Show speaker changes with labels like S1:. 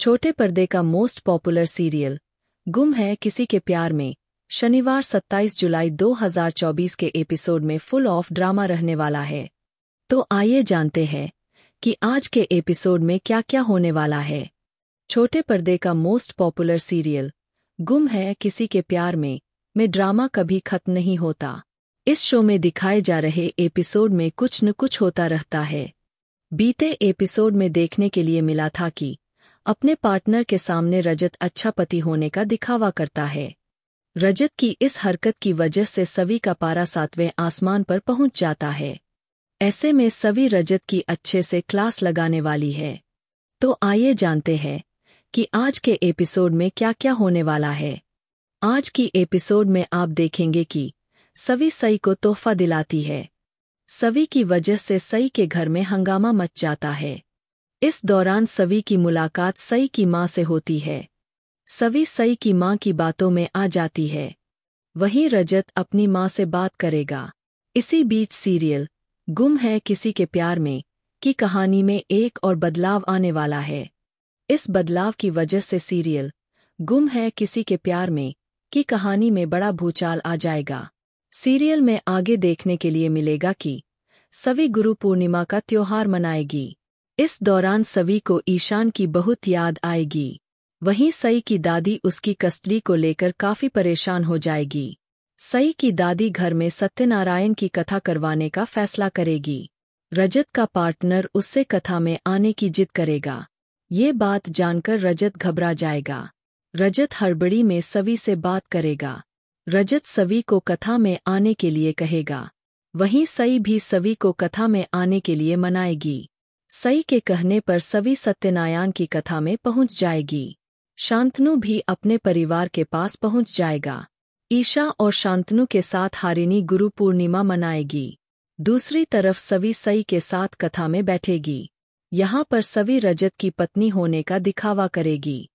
S1: छोटे पर्दे का मोस्ट पॉपुलर सीरियल गुम है किसी के प्यार में शनिवार 27 जुलाई 2024 के एपिसोड में फुल ऑफ ड्रामा रहने वाला है तो आइए जानते हैं कि आज के एपिसोड में क्या क्या होने वाला है छोटे पर्दे का मोस्ट पॉपुलर सीरियल गुम है किसी के प्यार में में ड्रामा कभी खत्म नहीं होता इस शो में दिखाए जा रहे एपिसोड में कुछ न कुछ होता रहता है बीते एपिसोड में देखने के लिए मिला था कि अपने पार्टनर के सामने रजत अच्छा पति होने का दिखावा करता है रजत की इस हरकत की वजह से सवी का पारा सातवें आसमान पर पहुंच जाता है ऐसे में सवि रजत की अच्छे से क्लास लगाने वाली है तो आइए जानते हैं कि आज के एपिसोड में क्या क्या होने वाला है आज की एपिसोड में आप देखेंगे कि सवि सई को तोहफा दिलाती है सवी की वजह से सई के घर में हंगामा मच जाता है इस दौरान सवी की मुलाकात सई की माँ से होती है सवी सई की माँ की बातों में आ जाती है वहीं रजत अपनी माँ से बात करेगा इसी बीच सीरियल गुम है किसी के प्यार में की कहानी में एक और बदलाव आने वाला है इस बदलाव की वजह से सीरियल गुम है किसी के प्यार में की कहानी में बड़ा भूचाल आ जाएगा सीरियल में आगे देखने के लिए मिलेगा कि सवी गुरु पूर्णिमा का त्योहार मनाएगी इस दौरान सवी को ईशान की बहुत याद आएगी वहीं सई की दादी उसकी कस्टडी को लेकर काफ़ी परेशान हो जाएगी सई की दादी घर में सत्यनारायण की कथा करवाने का फैसला करेगी रजत का पार्टनर उससे कथा में आने की जिद करेगा ये बात जानकर रजत घबरा जाएगा रजत हड़बड़ी में सवी से बात करेगा रजत सवी को कथा में आने के लिए कहेगा वहीं सई भी सवी को कथा में आने के लिए मनाएगी सई के कहने पर सभी सत्यनारायण की कथा में पहुंच जाएगी शांतनु भी अपने परिवार के पास पहुंच जाएगा ईशा और शांतनु के साथ हारिणी गुरु पूर्णिमा मनाएगी दूसरी तरफ सवी सई के साथ कथा में बैठेगी यहाँ पर सवी रजत की पत्नी होने का दिखावा करेगी